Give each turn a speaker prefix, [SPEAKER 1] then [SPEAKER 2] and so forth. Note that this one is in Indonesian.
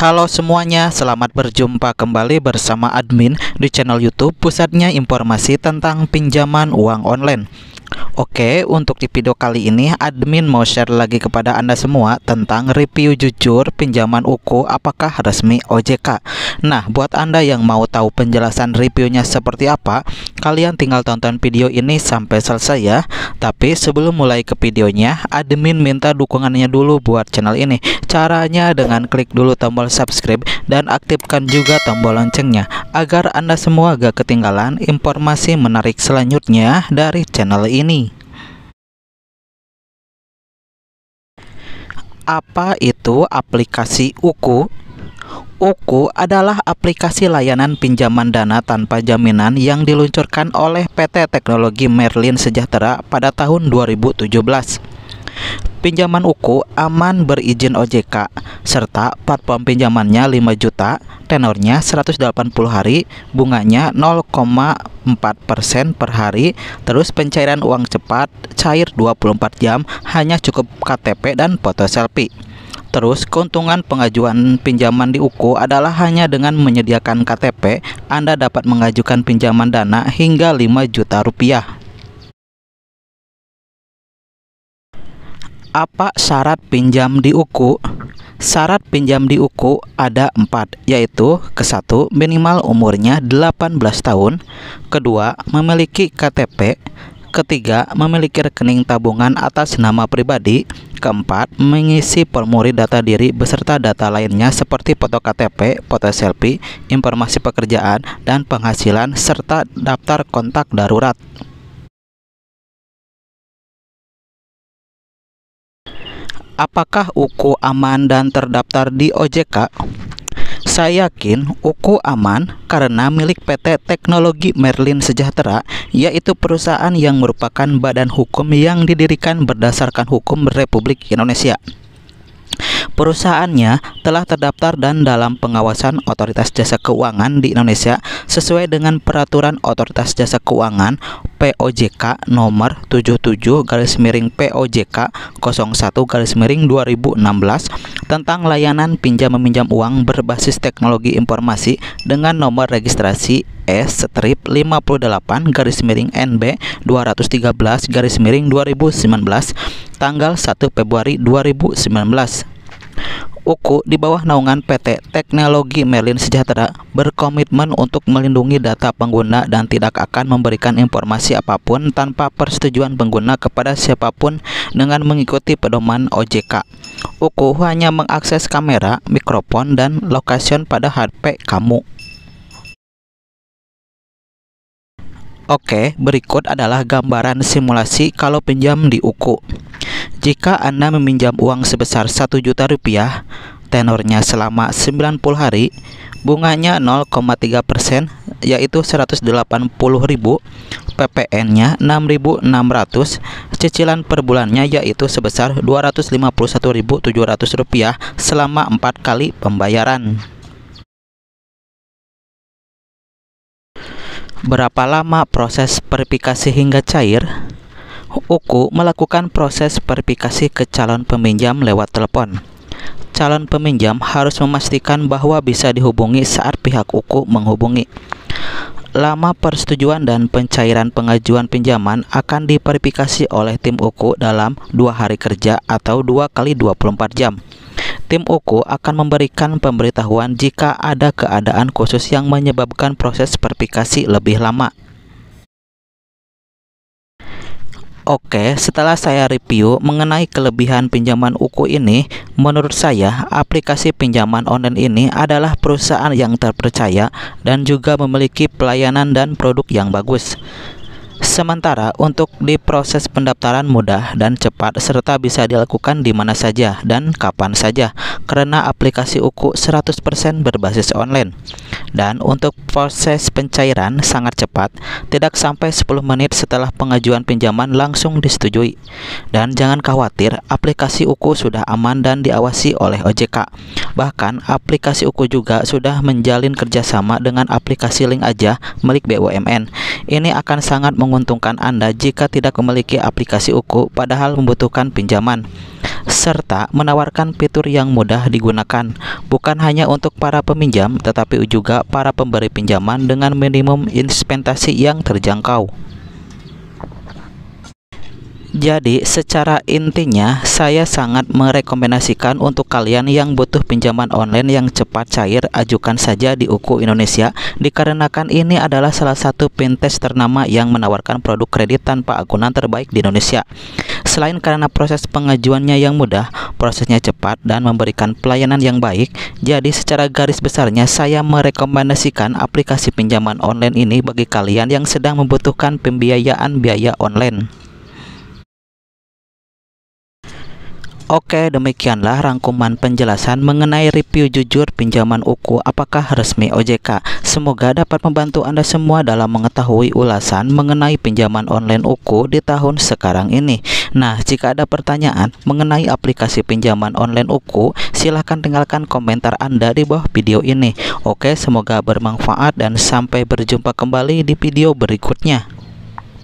[SPEAKER 1] Halo semuanya, selamat berjumpa kembali bersama admin di channel YouTube Pusatnya Informasi tentang Pinjaman Uang Online. Oke, untuk di video kali ini admin mau share lagi kepada Anda semua tentang review jujur pinjaman UKU apakah resmi OJK. Nah, buat Anda yang mau tahu penjelasan reviewnya seperti apa, kalian tinggal tonton video ini sampai selesai ya. Tapi sebelum mulai ke videonya, admin minta dukungannya dulu buat channel ini. Caranya dengan klik dulu tombol subscribe dan aktifkan juga tombol loncengnya agar Anda semua gak ketinggalan informasi menarik selanjutnya dari channel ini. Apa itu aplikasi Uku? Uku adalah aplikasi layanan pinjaman dana tanpa jaminan yang diluncurkan oleh PT Teknologi Merlin Sejahtera pada tahun 2017. Pinjaman UKU aman berizin OJK serta platform pinjamannya 5 juta, tenornya 180 hari, bunganya 0,4% persen per hari, terus pencairan uang cepat cair 24 jam hanya cukup KTP dan foto selfie. Terus, keuntungan pengajuan pinjaman di UKU adalah hanya dengan menyediakan KTP, Anda dapat mengajukan pinjaman dana hingga 5 juta rupiah. Apa syarat pinjam di UKU? Syarat pinjam di UKU ada empat, yaitu ke satu minimal umurnya 18 tahun, kedua memiliki KTP, ketiga memiliki rekening tabungan atas nama pribadi, keempat mengisi formulir data diri beserta data lainnya seperti foto KTP, foto selfie, informasi pekerjaan, dan penghasilan serta daftar kontak darurat. Apakah Uku aman dan terdaftar di OJK? Saya yakin Uku aman karena milik PT Teknologi Merlin Sejahtera, yaitu perusahaan yang merupakan badan hukum yang didirikan berdasarkan hukum Republik Indonesia. Perusahaannya telah terdaftar dan dalam pengawasan Otoritas Jasa Keuangan di Indonesia sesuai dengan Peraturan Otoritas Jasa Keuangan POJK nomor 77 garis miring POJK 01 garis miring 2016 tentang layanan pinjam meminjam uang berbasis teknologi informasi dengan nomor registrasi S e strip 58 garis miring NB 213 garis miring 2019 tanggal 1 Februari 2019 UKU di bawah naungan PT Teknologi Merlin Sejahtera berkomitmen untuk melindungi data pengguna dan tidak akan memberikan informasi apapun tanpa persetujuan pengguna kepada siapapun dengan mengikuti pedoman OJK. UKU hanya mengakses kamera, mikrofon, dan lokasi pada HP kamu. Oke, berikut adalah gambaran simulasi kalau pinjam di UKU. Jika Anda meminjam uang sebesar 1 juta rupiah, tenornya selama 90 hari, bunganya 0,3 persen, yaitu 180 ribu, PPN-nya 6.600, cicilan per bulannya yaitu sebesar 251.700 rupiah selama 4 kali pembayaran. Berapa lama proses verifikasi hingga cair? Uku melakukan proses verifikasi ke calon peminjam lewat telepon. Calon peminjam harus memastikan bahwa bisa dihubungi saat pihak Uku menghubungi. Lama persetujuan dan pencairan pengajuan pinjaman akan diverifikasi oleh tim Uku dalam dua hari kerja atau dua kali 24 jam. Tim Uku akan memberikan pemberitahuan jika ada keadaan khusus yang menyebabkan proses verifikasi lebih lama. Oke, setelah saya review mengenai kelebihan pinjaman Uku ini, menurut saya aplikasi pinjaman online ini adalah perusahaan yang terpercaya dan juga memiliki pelayanan dan produk yang bagus. Sementara untuk di proses pendaftaran mudah dan cepat serta bisa dilakukan di mana saja dan kapan saja karena aplikasi UKU 100% berbasis online. Dan untuk proses pencairan sangat cepat, tidak sampai 10 menit setelah pengajuan pinjaman langsung disetujui. Dan jangan khawatir, aplikasi UKU sudah aman dan diawasi oleh OJK. Bahkan aplikasi UKU juga sudah menjalin kerjasama dengan aplikasi Link Aja milik BUMN. Ini akan sangat menguntungkan menguntungkan Anda jika tidak memiliki aplikasi Uku padahal membutuhkan pinjaman serta menawarkan fitur yang mudah digunakan bukan hanya untuk para peminjam tetapi juga para pemberi pinjaman dengan minimum investasi yang terjangkau. Jadi secara intinya saya sangat merekomendasikan untuk kalian yang butuh pinjaman online yang cepat cair ajukan saja di Uku Indonesia dikarenakan ini adalah salah satu fintech ternama yang menawarkan produk kredit tanpa agunan terbaik di Indonesia. Selain karena proses pengajuannya yang mudah, prosesnya cepat dan memberikan pelayanan yang baik, jadi secara garis besarnya saya merekomendasikan aplikasi pinjaman online ini bagi kalian yang sedang membutuhkan pembiayaan biaya online. Oke, demikianlah rangkuman penjelasan mengenai review jujur pinjaman UKU apakah resmi OJK. Semoga dapat membantu Anda semua dalam mengetahui ulasan mengenai pinjaman online UKU di tahun sekarang ini. Nah, jika ada pertanyaan mengenai aplikasi pinjaman online UKU, silahkan tinggalkan komentar Anda di bawah video ini. Oke, semoga bermanfaat dan sampai berjumpa kembali di video berikutnya.